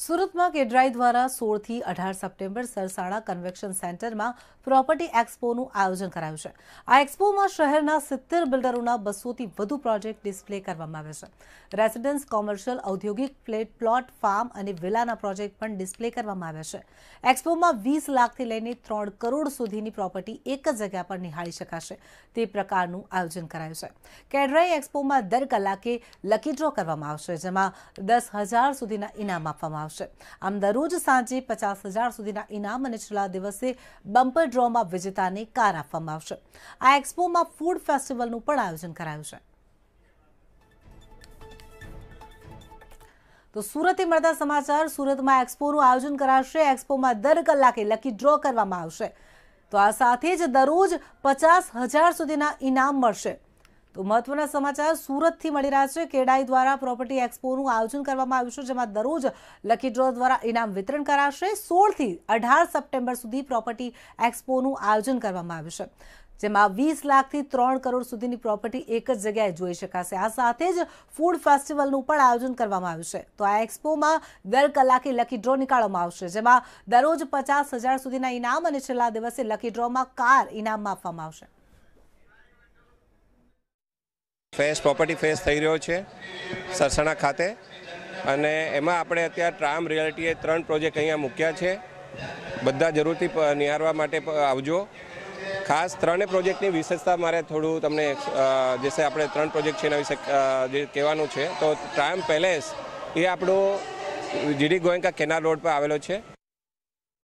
સુરતમાં કેડરાઈ દ્વારા સોળથી અઢાર સપ્ટેમ્બર સરસાણા કન્વેક્શન સેન્ટરમાં પ્રોપર્ટી એક્સપોનું આયોજન કરાયું છે આ એક્સપોમાં શહેરના સિત્તેર બિલ્ડરોના બસોથી વધુ પ્રોજેક્ટ ડિસ્પ્લે કરવામાં આવે છે રેસિડેન્સ કોમર્શિયલ ઔદ્યોગિક પ્લેટ પ્લોટ ફાર્મ અને વિલાના પ્રોજેક્ટ પણ ડિસ્પ્લે કરવામાં આવ્યા છે એક્સપોમાં વીસ લાખથી લઈને ત્રણ કરોડ સુધીની પ્રોપર્ટી એક જ જગ્યા પર નિહાળી શકાશે તે પ્રકારનું આયોજન કરાયું છે કેડરાઈ એક્સપોમાં દર કલાકે લકી ડ્રો કરવામાં આવશે જેમાં દસ હજાર સુધીના ઇનામ આપવામાં આવશે આવશે આમ દરરોજ સાંજે પચાસ હજાર સુધીના ઇનામ અને છેલ્લા દિવસે બમ્પર ડ્રોમાં વિજેતાને કાર આપવામાં આવશે આ એક્સપોમાં ફૂડ ફેસ્ટિવલનું પણ આયોજન કરાયું છે તો સુરતથી મળતા સમાચાર સુરતમાં એક્સપોનું આયોજન કરાશે એક્સપોમાં દર કલાકે લકી ડ્રો કરવામાં આવશે તો આ સાથે જ દરરોજ પચાસ હજાર સુધીના ઇનામ મળશે તો મહત્વના સમાચાર સુરતથી મળી રહ્યા છે કેડાઈ દ્વારા પ્રોપર્ટી એક્સપોનું આયોજન કરવામાં આવ્યું છે જેમાં દરરોજ લકી ડ્રો દ્વારા ઇનામ વિતરણ કરાશે સોળથી અઢાર સપ્ટેમ્બર સુધી પ્રોપર્ટી એક્સપોનું આયોજન કરવામાં આવ્યું છે જેમાં વીસ લાખથી ત્રણ કરોડ સુધીની પ્રોપર્ટી એક જ જગ્યાએ જોઈ શકાશે આ સાથે જ ફૂડ ફેસ્ટિવલનું પણ આયોજન કરવામાં આવ્યું છે તો આ એક્સપોમાં દર કલાકે લકી ડ્રો નીકાળવામાં આવશે જેમાં દરરોજ પચાસ હજાર સુધીના ઇનામ અને છેલ્લા દિવસે લકી ડ્રોમાં કાર ઇનામમાં આપવામાં આવશે ફેસ પ્રોપર્ટી ફેસ થઈ રહ્યો છે સરસાણા ખાતે અને એમાં આપણે અત્યારે ટ્રામ રિયાલિટીએ ત્રણ પ્રોજેક્ટ અહીંયા મૂક્યા છે બધા જરૂરથી નિહાળવા માટે આવજો ખાસ ત્રણેય પ્રોજેક્ટની વિશેષતા મારે થોડું તમને જે આપણે ત્રણ પ્રોજેક્ટ છે એના વિશે જે કહેવાનું છે તો ટ્રામ પેલેસ એ આપણો જીડી ગોયંકા કેનાલ રોડ પર આવેલો છે